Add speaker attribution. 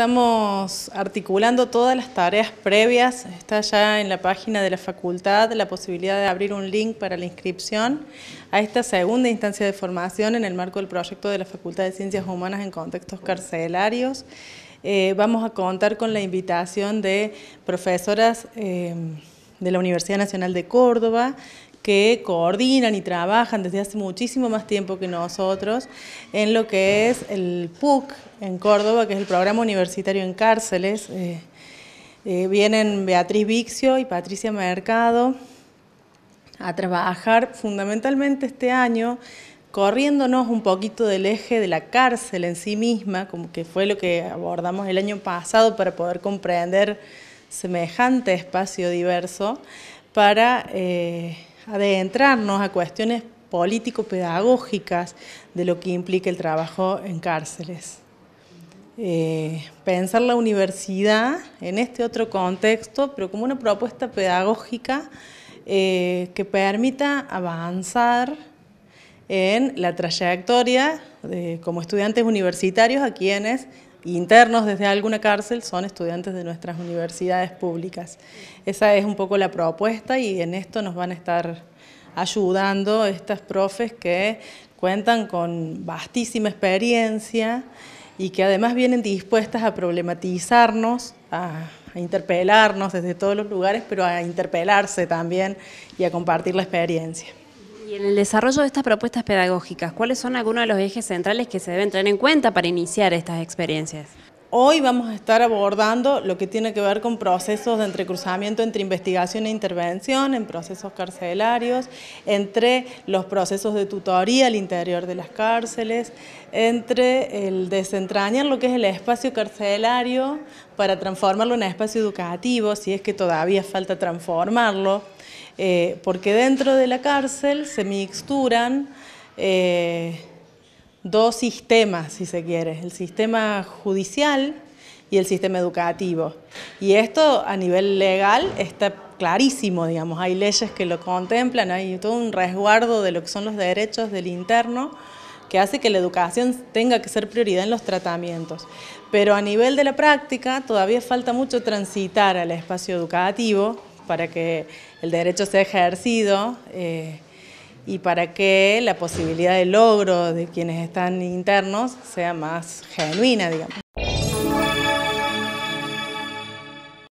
Speaker 1: estamos articulando todas las tareas previas. Está ya en la página de la facultad la posibilidad de abrir un link para la inscripción a esta segunda instancia de formación en el marco del proyecto de la Facultad de Ciencias Humanas en contextos carcelarios. Eh, vamos a contar con la invitación de profesoras eh, de la Universidad Nacional de Córdoba que coordinan y trabajan desde hace muchísimo más tiempo que nosotros en lo que es el PUC en Córdoba, que es el Programa Universitario en Cárceles. Eh, eh, vienen Beatriz Vixio y Patricia Mercado a trabajar fundamentalmente este año corriéndonos un poquito del eje de la cárcel en sí misma, como que fue lo que abordamos el año pasado para poder comprender semejante espacio diverso, para eh, adentrarnos a cuestiones político-pedagógicas de lo que implica el trabajo en cárceles. Eh, pensar la universidad en este otro contexto, pero como una propuesta pedagógica eh, que permita avanzar en la trayectoria de, como estudiantes universitarios a quienes internos desde alguna cárcel son estudiantes de nuestras universidades públicas. Esa es un poco la propuesta y en esto nos van a estar ayudando estas profes que cuentan con vastísima experiencia y que además vienen dispuestas a problematizarnos, a, interpelarnos desde todos los lugares, pero a interpelarse también y a compartir la experiencia. Y en el desarrollo de estas propuestas pedagógicas, ¿cuáles son algunos de los ejes centrales que se deben tener en cuenta para iniciar estas experiencias? Hoy vamos a estar abordando lo que tiene que ver con procesos de entrecruzamiento entre investigación e intervención, en procesos carcelarios, entre los procesos de tutoría al interior de las cárceles, entre el desentrañar lo que es el espacio carcelario para transformarlo en espacio educativo, si es que todavía falta transformarlo, eh, porque dentro de la cárcel se mixturan eh, dos sistemas, si se quiere, el sistema judicial y el sistema educativo. Y esto a nivel legal está clarísimo, digamos, hay leyes que lo contemplan, hay todo un resguardo de lo que son los derechos del interno que hace que la educación tenga que ser prioridad en los tratamientos. Pero a nivel de la práctica todavía falta mucho transitar al espacio educativo, para que el derecho sea ejercido eh, y para que la posibilidad de logro de quienes están internos sea más genuina, digamos.